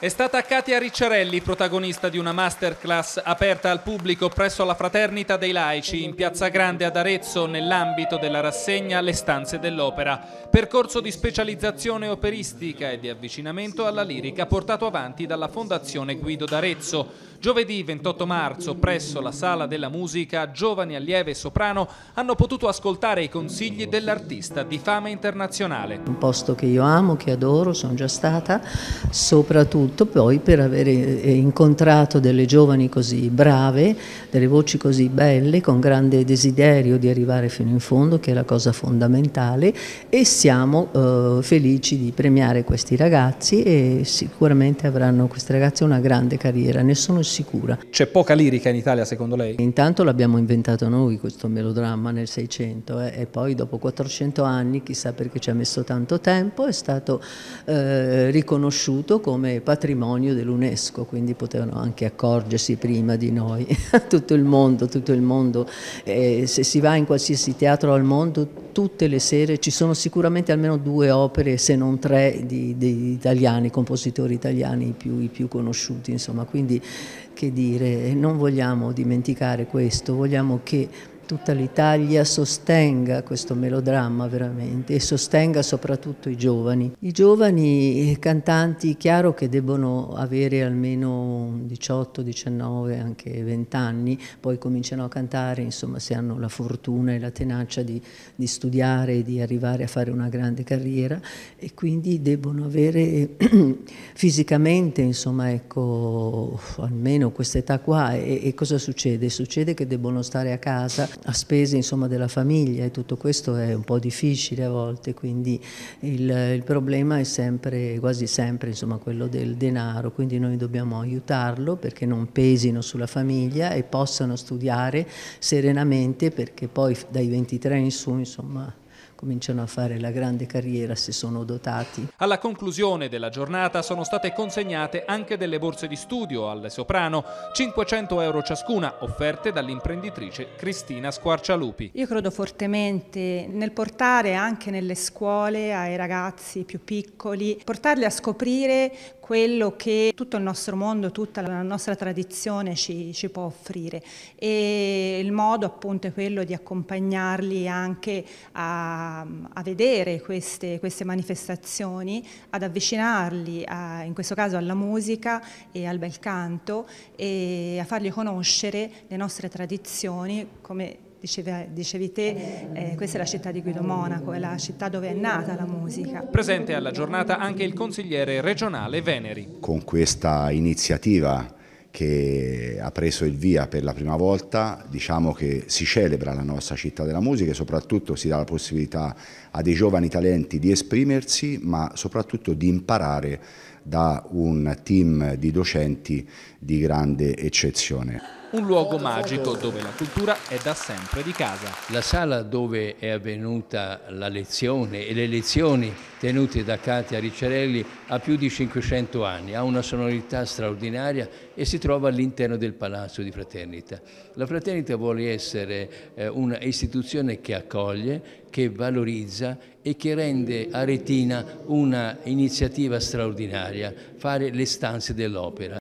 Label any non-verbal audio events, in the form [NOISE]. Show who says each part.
Speaker 1: È stata Katia Ricciarelli, protagonista di una masterclass aperta al pubblico presso la Fraternita dei Laici in Piazza Grande ad Arezzo nell'ambito della rassegna Le stanze dell'opera, percorso di specializzazione operistica e di avvicinamento alla lirica portato avanti dalla Fondazione Guido d'Arezzo. Giovedì 28 marzo presso la Sala della Musica giovani allievi e soprano hanno potuto ascoltare i consigli dell'artista di fama internazionale.
Speaker 2: Un posto che io amo, che adoro, sono già stata, soprattutto soprattutto poi per aver eh, eh, incontrato delle giovani così brave, delle voci così belle, con grande desiderio di arrivare fino in fondo, che è la cosa fondamentale, e siamo eh, felici di premiare questi ragazzi e sicuramente avranno queste ragazze una grande carriera, ne sono sicura. C'è poca lirica in Italia secondo lei? Intanto l'abbiamo inventato noi questo melodramma nel 600 eh, e poi dopo 400 anni, chissà perché ci ha messo tanto tempo, è stato eh, riconosciuto come patrimonio patrimonio dell'UNESCO, quindi potevano anche accorgersi prima di noi, [LAUGHS] tutto il mondo, tutto il mondo, eh, se si va in qualsiasi teatro al mondo tutte le sere ci sono sicuramente almeno due opere se non tre di, di italiani, compositori italiani i più, i più conosciuti, insomma, quindi che dire, non vogliamo dimenticare questo, vogliamo che tutta l'Italia sostenga questo melodramma veramente e sostenga soprattutto i giovani. I giovani eh, cantanti, chiaro che debbono avere almeno 18, 19, anche 20 anni, poi cominciano a cantare, insomma se hanno la fortuna e la tenacia di, di studiare e di arrivare a fare una grande carriera e quindi debbono avere [CLEARS THROAT] fisicamente, insomma ecco, almeno questa età qua e, e cosa succede? Succede che debbono stare a casa a spese insomma, della famiglia e tutto questo è un po' difficile a volte, quindi il, il problema è sempre, quasi sempre insomma, quello del denaro, quindi noi dobbiamo aiutarlo perché non pesino sulla famiglia e possano studiare serenamente perché poi dai 23 in su insomma cominciano a fare la grande carriera se sono dotati.
Speaker 1: Alla conclusione della giornata sono state consegnate anche delle borse di studio al soprano, 500 euro ciascuna, offerte dall'imprenditrice Cristina Squarcialupi.
Speaker 3: Io credo fortemente nel portare anche nelle scuole ai ragazzi più piccoli, portarli a scoprire quello che tutto il nostro mondo, tutta la nostra tradizione ci, ci, può offrire e il modo appunto è quello di accompagnarli anche a a, vedere queste, queste, manifestazioni, ad avvicinarli a, in questo caso alla musica e al bel canto e a fargli conoscere le nostre tradizioni come Diceva, dicevi te, eh, questa è la città di Guido Monaco, è la città dove è nata la musica.
Speaker 1: Presente alla giornata anche il consigliere regionale Veneri. Con questa iniziativa che ha preso il via per la prima volta, diciamo che si celebra la nostra città della musica e soprattutto si dà la possibilità a dei giovani talenti di esprimersi ma soprattutto di imparare da un team di docenti di grande
Speaker 4: eccezione
Speaker 1: un luogo magico dove la cultura è da sempre di casa.
Speaker 4: La sala dove è avvenuta la lezione e le lezioni tenute da Katia Ricciarelli ha più di 500 anni, ha una sonorità straordinaria e si trova all'interno del Palazzo di Fraternita. La Fraternita vuole essere eh, un'istituzione che accoglie, che valorizza e che rende Aretina un'iniziativa straordinaria, fare le stanze dell'opera.